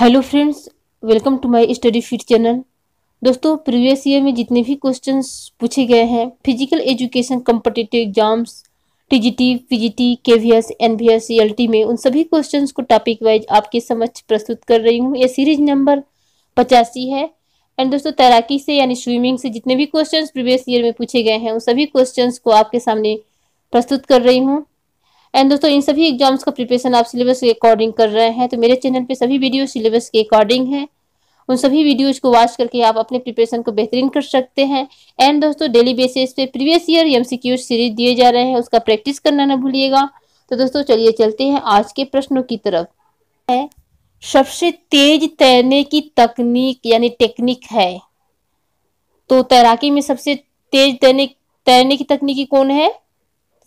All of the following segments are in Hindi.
hello friends welcome to my study fit channel दोस्तों प्रीवियस ईयर में जितने भी क्वेश्चंस पूछे गए हैं physical education competitive exams TGT PGT KVS NVS LT में उन सभी क्वेश्चंस को टॉपिक वाइज आपके समक्ष प्रस्तुत कर रही हूँ ये सीरीज नंबर पचासी है एंड दोस्तों तैराकी से यानी स्विमिंग से जितने भी क्वेश्चन प्रीवियस ईयर में पूछे गए हैं उन सभी क्वेश्चन को आपके सामने प्रस्तुत कर रही हूँ एंड दोस्तों इन सभी एग्जाम्स का प्रिपरेशन आप सिलेबस के अकॉर्डिंग कर रहे हैं तो मेरे चैनल पे सभी वीडियो सिलेबस के अकॉर्डिंग हैं उन सभी वीडियोज को वॉच करके आप अपने प्रिपरेशन को बेहतरीन कर सकते हैं एंड दोस्तों डेली बेसिस पे प्रीवियस ईयर एम सीरीज दिए जा रहे हैं उसका प्रैक्टिस करना ना भूलिएगा तो दोस्तों चलिए चलते हैं आज के प्रश्नों की तरफ है सबसे तेज तैरने की तकनीक यानी टेक्निक है तो तैराकी में सबसे तेज तैरने तैरने की तकनीकी कौन है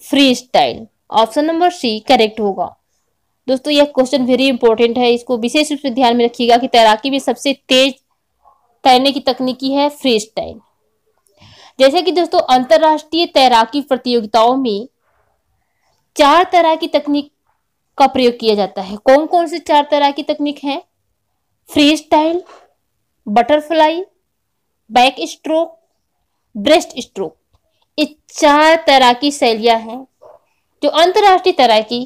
freestyle option number C correct होगा दोस्तों यह क्वेश्चन वेरी इंपॉर्टेंट है इसको विशेष रूप से ध्यान में रखिएगा कि तैराकी में सबसे तेज तैरने की तकनीकी है फ्री स्टाइल जैसे कि दोस्तों अंतरराष्ट्रीय तैराकी प्रतियोगिताओं में चार तरह की तकनीक का प्रयोग किया जाता है कौन कौन से चार तरह की तकनीक है freestyle butterfly backstroke breaststroke ये चार तैराकी शैलियां हैं जो अंतरराष्ट्रीय तैराकी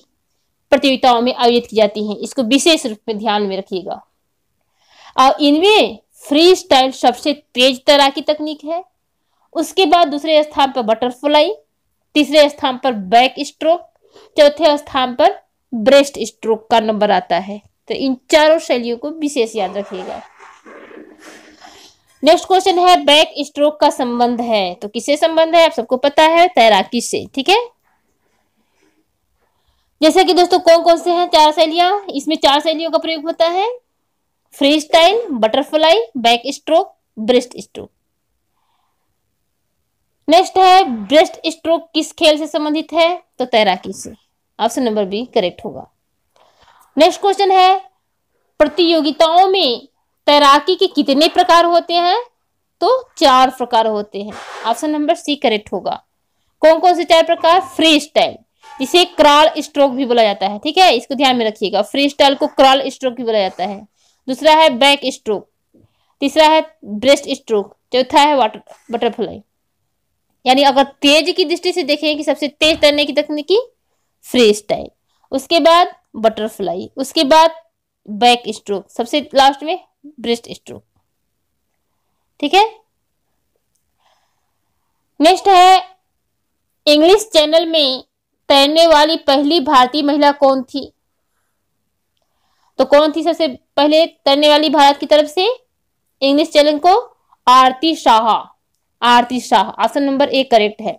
प्रतियोगिताओं में आयोजित की जाती हैं इसको विशेष रूप में ध्यान में रखिएगा और इनमें फ्री स्टाइल सबसे तेज तैराकी तकनीक है उसके बाद दूसरे स्थान पर बटरफ्लाई तीसरे स्थान पर बैक स्ट्रोक चौथे स्थान पर ब्रेस्ट स्ट्रोक का नंबर आता है तो इन चारों शैलियों को विशेष याद रखिएगा नेक्स्ट क्वेश्चन है बैक स्ट्रोक का संबंध है तो किससे संबंध है आप सबको पता है तैराकी से ठीक है जैसे कि दोस्तों कौन कौन से हैं चार शैलियां इसमें चार शैलियों का प्रयोग होता है freestyle butterfly backstroke breaststroke next है ब्रेस्ट स्ट्रोक किस खेल से संबंधित है तो तैराकी से ऑप्शन नंबर बी करेक्ट होगा नेक्स्ट क्वेश्चन है प्रतियोगिताओं में तैराकी के कितने प्रकार होते हैं तो चार प्रकार होते हैं ऑप्शन नंबर सी करेक्ट होगा कौन कौन से चार प्रकार फ्री स्टाइल इसे क्रॉल स्ट्रोक भी बोला जाता है ठीक है इसको ध्यान में रखिएगा फ्री स्टाइल को क्रॉल स्ट्रोक भी बोला जाता है दूसरा है बैक स्ट्रोक तीसरा है ब्रेस्ट स्ट्रोक चौथा है वाटर बटरफ्लाई यानी अगर तेज की दृष्टि से देखें कि सबसे तेज तैरने की तकनीकी फ्री स्टाइल उसके बाद बटरफ्लाई उसके बाद बैक स्ट्रोक सबसे लास्ट में ब्रेस्ट स्ट्रोक ठीक है नेक्स्ट है इंग्लिश चैनल में तैरने वाली पहली भारतीय महिला कौन थी तो कौन थी सबसे पहले तैरने वाली भारत की तरफ से इंग्लिश चैलेंज को आरती शाह आरती शाह ऑप्शन नंबर एक करेक्ट है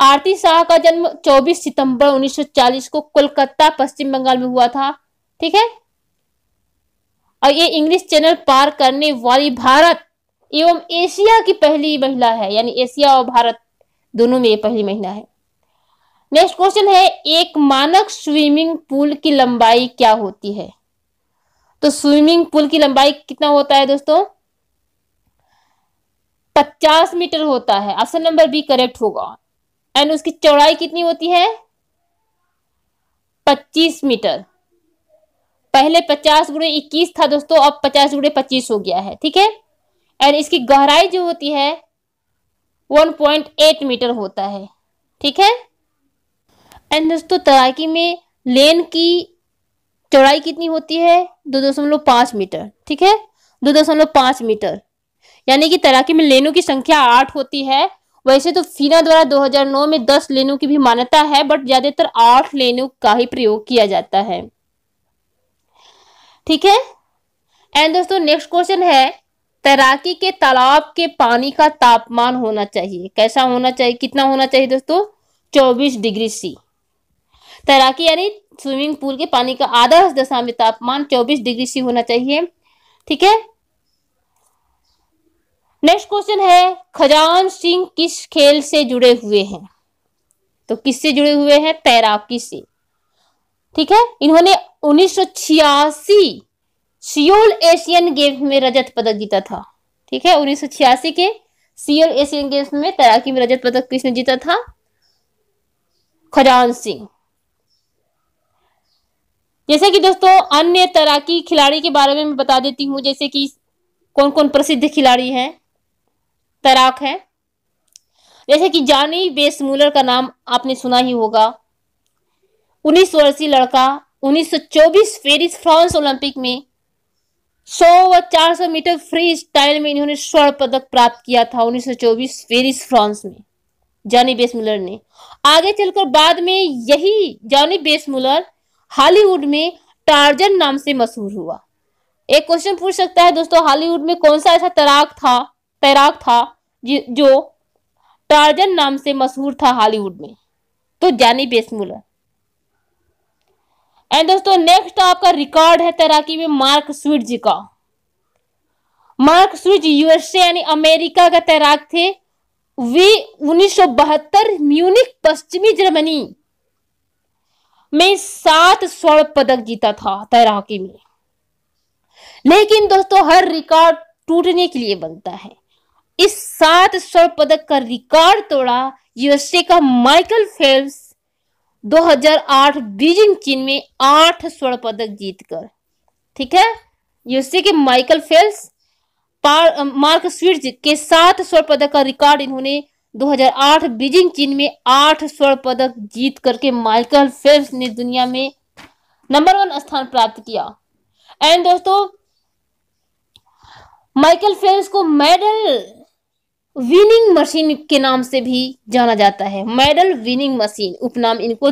आरती शाह का जन्म 24 सितंबर 1940 को कोलकाता पश्चिम बंगाल में हुआ था ठीक है और ये इंग्लिश चैनल पार करने वाली भारत एवं एशिया की पहली महिला है यानी एशिया और भारत दोनों में ये पहली महिला है नेक्स्ट क्वेश्चन है एक मानक स्विमिंग पूल की लंबाई क्या होती है तो स्विमिंग पूल की लंबाई कितना होता है दोस्तों पचास मीटर होता है ऑप्शन नंबर बी करेक्ट होगा एंड उसकी चौड़ाई कितनी होती है पच्चीस मीटर पहले पचास गुड़े इक्कीस था दोस्तों अब पचास गुड़े पच्चीस हो गया है ठीक है एंड इसकी गहराई जो होती है वन पॉइंट एट मीटर होता है ठीक है एंड दोस्तों तैराकी में लेन की चौड़ाई कितनी होती है दो दशमलव पांच मीटर ठीक है दो दशमलव पांच मीटर यानी कि तैराकी में लेनों की संख्या आठ होती है वैसे तो फीना द्वारा 2009 में 10 लेनों की भी मान्यता है बट ज्यादातर आठ लेनों का ही प्रयोग किया जाता है ठीक है एंड दोस्तों नेक्स्ट क्वेश्चन है तैराकी के तालाब के पानी का तापमान होना चाहिए कैसा होना चाहिए कितना होना चाहिए दोस्तों 24 डिग्री सी तैराकी यानी स्विमिंग पूल के पानी का आदर्श दशा में तापमान 24 डिग्री सी होना चाहिए ठीक है नेक्स्ट क्वेश्चन है खजान सिंह किस खेल से जुड़े हुए हैं तो किससे जुड़े हुए हैं तैराकी से ठीक है इन्होंने उन्नीस सियोल एशियन गेम्स में रजत पदक जीता था ठीक है उन्नीस के सियोल एशियन गेम्स में तैराकी में रजत पदक किसने जीता था खजान सिंह जैसे कि दोस्तों अन्य तैराकी खिलाड़ी के बारे में मैं बता देती हूँ जैसे कि कौन कौन प्रसिद्ध खिलाड़ी हैं तैराक हैं जैसे कि जानी बेसमूलर का नाम आपने सुना ही होगा उन्नीस वर्षीय लड़का 1924 फेरिस फ्रांस ओलंपिक में 100 व 400 मीटर फ्री स्टाइल में इन्होंने स्वर्ण पदक प्राप्त किया था 1924 फेरिस फ्रांस में जॉनी बेसमुलर ने आगे चलकर बाद में यही जॉनी बेसमुलर हॉलीवुड में टार्जन नाम से मशहूर हुआ एक क्वेश्चन पूछ सकता है दोस्तों हॉलीवुड में कौन सा ऐसा तैराक था तैराक था जो टार्जन नाम से मशहूर था हॉलीवुड में तो जानी बेसमुलर एंड दोस्तों नेक्स्ट तो आपका रिकॉर्ड है तैराकी में मार्क स्विट जी का मार्क स्विट यूएसए यानी अमेरिका का तैराक थे वे बहत्तर म्यूनिक पश्चिमी जर्मनी में सात स्वर्ण पदक जीता था तैराकी में लेकिन दोस्तों हर रिकॉर्ड टूटने के लिए बनता है इस सात स्वर्ण पदक का रिकॉर्ड तोड़ा यूएसए का माइकल फेल्स 2008 बीजिंग चीन में आठ स्वर्ण पदक जीतकर ठीक है यूएसए के माइकल फेल्स मार्क स्वीट के सात स्वर्ण पदक का रिकॉर्ड इन्होंने 2008 बीजिंग चीन में आठ स्वर्ण पदक जीत करके माइकल फेल्स ने दुनिया में नंबर वन स्थान प्राप्त किया एंड दोस्तों माइकल फेल्स को मेडल विनिंग मशीन के नाम से भी जाना जाता है मेडल विनिंग मशीन उपनाम इनको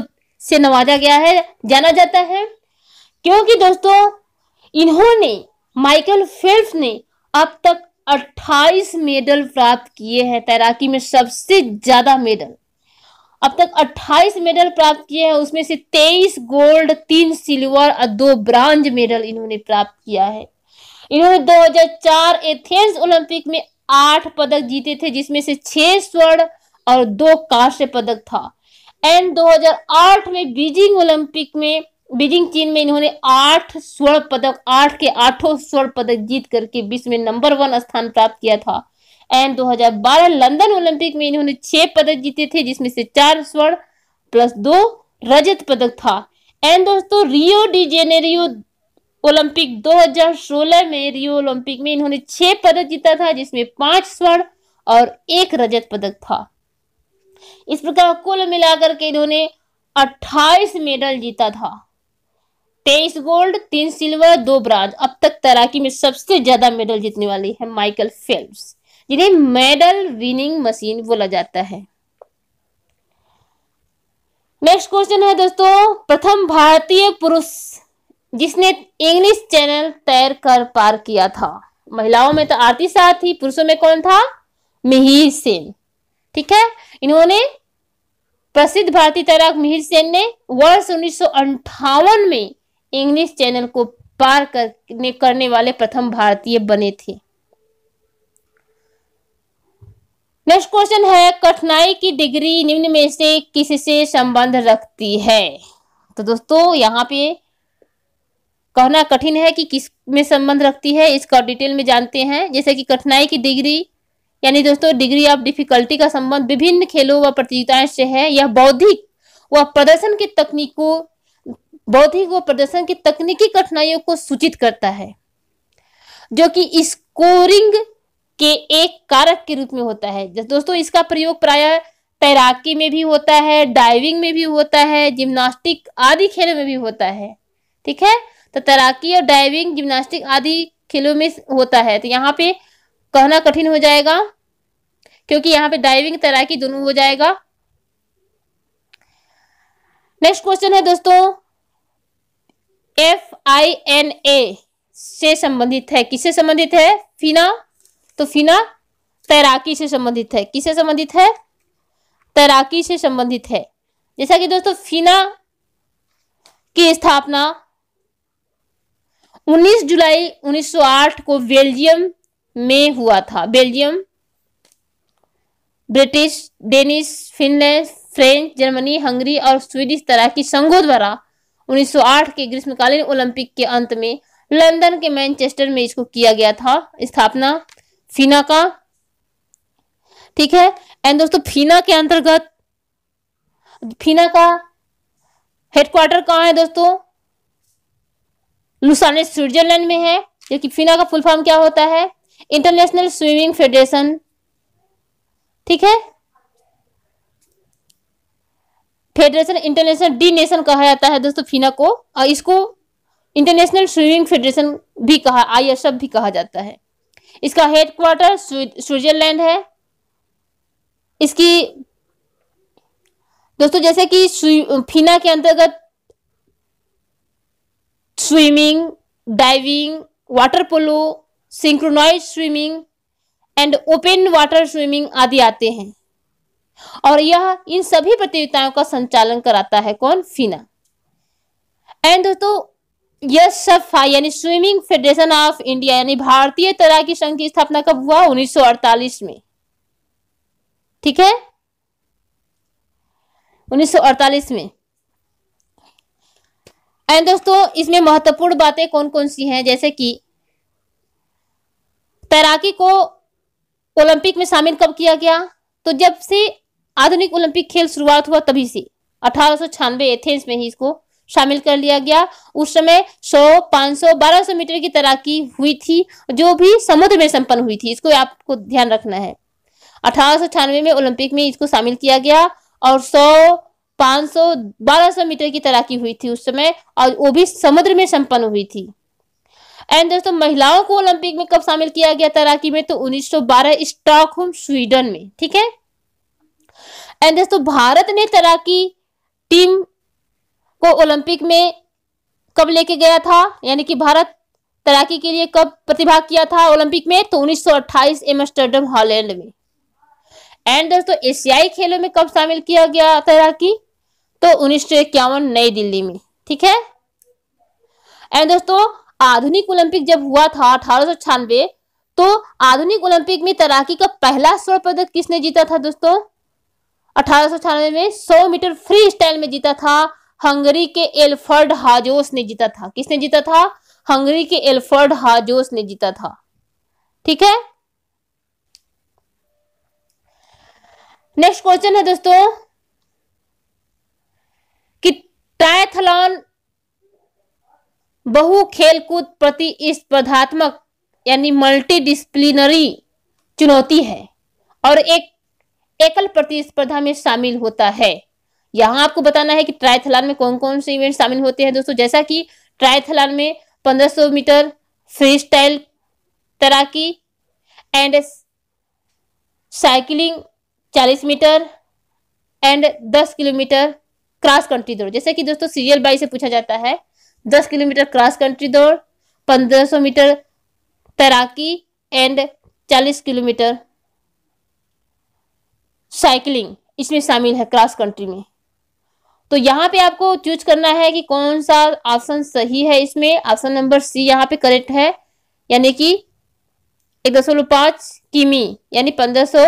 से नवाजा गया है जाना जाता है क्योंकि दोस्तों इन्होंने माइकल फेल्स ने अब तक अट्ठाईस मेडल प्राप्त किए हैं तैराकी में सबसे ज़्यादा मेडल अब तक अट्ठाईस मेडल प्राप्त किए हैं उसमें से तेईस गोल्ड तीन सिल्वर और दो ब्रांज मेडल इन्होंने प्राप्त किया है इन्होंने 2004 एथेंस ओलंपिक में आठ पदक जीते थे जिसमें से छह स्वर्ण और दो कांस्य पदक था एंड 2008 में बीजिंग ओलंपिक में बीजिंग चीन में इन्होंने आठ स्वर्ण पदक आठ के आठों स्वर्ण पदक जीत करके विश्व में नंबर वन स्थान प्राप्त किया था एंड 2012 लंदन ओलंपिक में इन्होंने छह पदक जीते थे जिसमें से चार स्वर्ण प्लस दो रजत पदक था एंड दोस्तों रियो डी जेनेरियो ओलंपिक 2016 में रियो ओलंपिक में इन्होंने छह पदक जीता था जिसमें पांच स्वर्ण और एक रजत पदक था इस प्रकार कुल मिलाकर के इन्होंने 28 मेडल जीता था तेईस गोल्ड तीन सिल्वर दो ब्रांज अब तक तैराकी में सबसे ज्यादा मेडल जीतने वाली है माइकल फेल्प्स जिन्हें मेडल विनिंग मशीन बोला जाता है नेक्स्ट क्वेश्चन है दोस्तों प्रथम भारतीय पुरुष जिसने इंग्लिश चैनल तैर कर पार किया था महिलाओं में तो आरती साथ थी पुरुषों में कौन था मिहिर सेन ठीक है इन्होंने प्रसिद्ध भारतीय तैराक मिहिर सेन ने वर्ष उन्नीस में इंग्लिश चैनल को पार करने करने वाले प्रथम भारतीय बने थे नेक्स्ट क्वेश्चन है कठिनाई की डिग्री निम्न में से किससे संबंध रखती है तो दोस्तों यहाँ पे कहना कठिन है कि किस में संबंध रखती है इसका डिटेल में जानते हैं जैसे कि कठिनाई की डिग्री यानी दोस्तों डिग्री ऑफ डिफिकल्टी का संबंध विभिन्न खेलों व प्रतियोगिताएं से है यह बौद्धिक व प्रदर्शन की तकनीकों बौद्धिक व प्रदर्शन की तकनीकी कठिनाइयों को सूचित करता है जो कि स्कोरिंग के एक कारक के रूप में होता है दोस्तों इसका प्रयोग प्राय तैराकी में भी होता है डाइविंग में भी होता है जिम्नास्टिक आदि खेलों में भी होता है ठीक है तो तैराकी और डाइविंग जिम्नास्टिक आदि खेलों में होता है तो यहाँ पे कहना कठिन हो जाएगा क्योंकि यहाँ पे डाइविंग तैराकी दोनों हो जाएगा नेक्स्ट क्वेश्चन है दोस्तों एफ आई एन ए से संबंधित है किससे संबंधित है फिना तो फिना तैराकी से संबंधित है किससे संबंधित है तैराकी से संबंधित है जैसा कि दोस्तों फिना की स्थापना 19 जुलाई 1908 को बेल्जियम में हुआ था Belgium British Danish Finland French Germany Hungary और स्वीडिश तैराकी संघों द्वारा 1908 के ग्रीष्मकालीन ओलंपिक के अंत में लंदन के मैनचेस्टर में इसको किया गया था स्थापना फीना का ठीक है एंड दोस्तों फीना के अंतर्गत फीना का हेडक्वार्टर कहाँ है दोस्तों लुसाने स्विट्जरलैंड में है जो कि फीना का फुल फॉर्म क्या होता है इंटरनेशनल स्विमिंग फेडरेशन ठीक है फेडरेशन इंटरनेशनल डी नेशन कहा जाता है दोस्तों फीना को और इसको इंटरनेशनल स्विमिंग फेडरेशन भी कहा आई भी कहा जाता है इसका हेडक्वार्टर स्विट्जरलैंड है इसकी दोस्तों जैसे कि फीना के अंतर्गत swimming diving water polo synchronised swimming and open water swimming आदि आते हैं और यह इन सभी प्रतियोगिताओं का संचालन कराता है कौन फीना एंड दोस्तों यह सफा यानी स्विमिंग फेडरेशन ऑफ इंडिया यानी भारतीय तैराकी संघ की स्थापना कब हुआ 1948 में ठीक है 1948 में एंड दोस्तों इसमें महत्वपूर्ण बातें कौन कौन सी हैं जैसे कि तैराकी को ओलंपिक में शामिल कब किया गया तो जब से आधुनिक ओलंपिक खेल शुरुआत हुआ तभी से अठारह एथेंस में ही इसको शामिल कर लिया गया उस समय 100, 500, 1200 मीटर की तैराकी हुई थी जो भी समुद्र में संपन्न हुई थी इसको आपको ध्यान रखना है अठारह में ओलंपिक में इसको शामिल किया गया और 100, 500, 1200 मीटर की तैराकी हुई थी उस समय और वो भी समुद्र में संपन्न हुई थी एंड दोस्तों महिलाओं को ओलंपिक में कब शामिल किया गया तैराकी में तो उन्नीस सौ स्टॉकहोम स्वीडन में ठीक है एंड दोस्तों भारत ने तैराकी टीम को ओलंपिक में कब लेके गया था यानी कि भारत तैराकी के लिए कब प्रतिभाग किया था ओलंपिक में तो 1928 एमस्टरडम हॉलैंड में एंड दोस्तों एशियाई खेलों में कब शामिल किया गया तैराकी तो उन्नीस नई दिल्ली में ठीक है एंड दोस्तों आधुनिक ओलंपिक जब हुआ था अठारह तो आधुनिक ओलंपिक में तैराकी का पहला स्वर्ण पदक किसने जीता था दोस्तों अठारह में 100 मीटर फ्री स्टाइल में जीता था हंगरी के एल्फर्ड हाजोस ने जीता था किसने जीता था हंगरी के एल्फर्ड हाजोस ने जीता था ठीक है नेक्स्ट क्वेश्चन है दोस्तों कि ट्रायथलॉन बहु खेलकूद प्रति स्पर्धात्मक यानी मल्टी चुनौती है और एक एकल प्रतिस्पर्धा में शामिल होता है यहाँ आपको बताना है कि ट्रायथलान में कौन कौन से इवेंट शामिल होते हैं दोस्तों जैसा कि ट्रायथलान में 1500 मीटर फ्री स्टाइल तैराकी and cycling 40 metre and 10 kilometre cross country दौड़ जैसे कि दोस्तों सीरियल बाई से पूछा जाता है 10 किलोमीटर क्रॉस कंट्री दौड़ 1500 मीटर तैराकी एंड 40 किलोमीटर साइकिलिंग इसमें शामिल है क्रॉस कंट्री में तो यहाँ पे आपको चूज करना है कि कौन सा ऑप्शन सही है इसमें ऑप्शन नंबर सी यहाँ पे करेक्ट है यानी कि एक दशमलव पांच किमी यानी पंद्रह सौ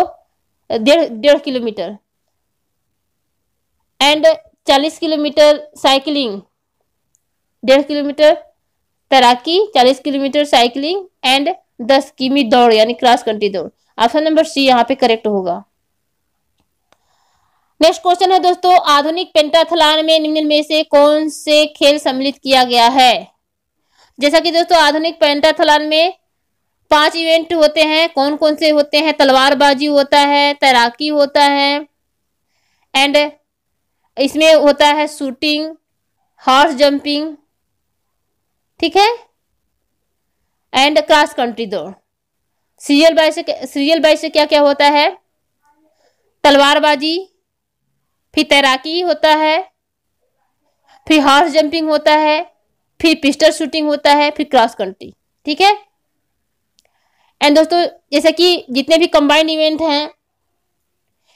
डेढ़ डेढ़ किलोमीटर एंड चालीस किलोमीटर साइकिलिंग डेढ़ किलोमीटर तैराकी चालीस किलोमीटर साइकिलिंग एंड दस किमी दौड़ यानी क्रॉस कंट्री दौड़ ऑप्शन नंबर सी यहाँ पे करेक्ट होगा नेक्स्ट क्वेश्चन है दोस्तों आधुनिक पेंटाथलान में निम्न में से कौन से खेल सम्मिलित किया गया है जैसा कि दोस्तों आधुनिक पेंटाथलान में पांच इवेंट होते हैं कौन कौन से होते हैं तलवारबाजी होता है तैराकी होता है एंड इसमें होता है शूटिंग हॉर्स जंपिंग ठीक है एंड क्रॉस कंट्री दौड़ सीरियल बाई से सीरियल बाई से क्या क्या होता है तलवारबाजी फिर तैराकी होता है फिर हॉर्स जंपिंग होता है फिर पिस्टल शूटिंग होता है फिर क्रॉस कंट्री ठीक है एंड दोस्तों जैसे कि जितने भी कंबाइंड इवेंट हैं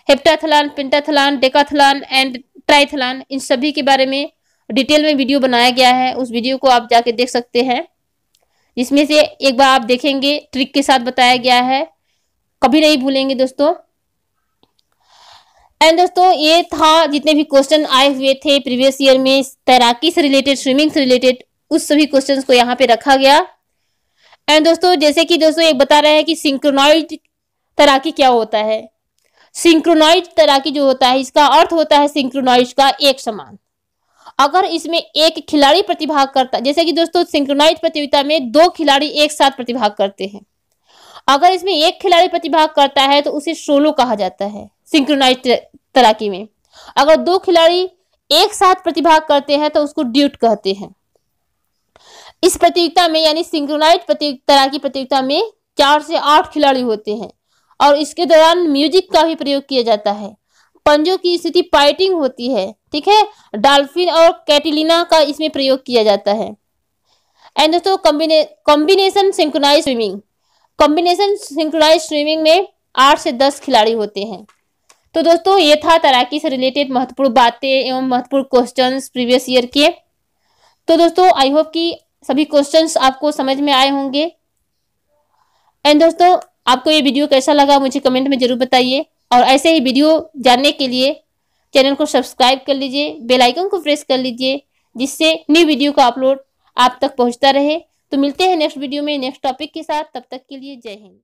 हेप्टाथलान पिंटाथलान डेकाथलान एंड ट्राइथलान इन सभी के बारे में डिटेल में वीडियो बनाया गया है उस वीडियो को आप जाके देख सकते हैं जिसमें से एक बार आप देखेंगे ट्रिक के साथ बताया गया है कभी नहीं भूलेंगे दोस्तों एंड दोस्तों ये था जितने भी क्वेश्चन आए हुए थे प्रीवियस ईयर में तैराकी से रिलेटेड स्विमिंग से रिलेटेड उस सभी क्वेश्चन को यहाँ पे रखा गया एंड दोस्तों जैसे कि दोस्तों एक बता रहे हैं कि सिंक्रोनॉइड तैराकी क्या होता है सिंक्रोनॉइड तैराकी जो होता है इसका अर्थ होता है सिंक्रोनॉइड का एक समान अगर इसमें एक खिलाड़ी प्रतिभाग करता जैसे कि दोस्तों सिंक्रोनाइज प्रतियोगिता में दो खिलाड़ी एक साथ प्रतिभाग करते हैं अगर इसमें एक खिलाड़ी प्रतिभाग करता है तो उसे सोलो कहा जाता है सिंक्रोनाइज तैराकी में अगर दो खिलाड़ी एक साथ प्रतिभाग करते हैं तो उसको ड्यूट कहते हैं इस प्रतियोगिता में यानी सिंक्रोनाइज तैराकी प्रतियोगिता में चार से आठ खिलाड़ी होते हैं और इसके दौरान म्यूजिक का भी प्रयोग किया जाता है पंजों की स्थिति पाइटिंग होती है ठीक है डाल्फिन और कैटिलिना का इसमें प्रयोग किया जाता है एंड दोस्तों combination synchronised swimming combination synchronised swimming में आठ से दस खिलाड़ी होते हैं तो दोस्तों ये था तैराकी से रिलेटेड महत्वपूर्ण बातें एवं महत्वपूर्ण क्वेश्चन प्रीवियस ईयर के तो दोस्तों आई होप कि सभी क्वेश्चन आपको समझ में आए होंगे एंड दोस्तों आपको ये वीडियो कैसा लगा मुझे कमेंट में ज़रूर बताइए और ऐसे ही वीडियो जानने के लिए चैनल को सब्सक्राइब कर लीजिए बेल आइकन को प्रेस कर लीजिए जिससे न्यू वीडियो का अपलोड आप तक पहुंचता रहे तो मिलते हैं नेक्स्ट वीडियो में नेक्स्ट टॉपिक के साथ तब तक के लिए जय हिंद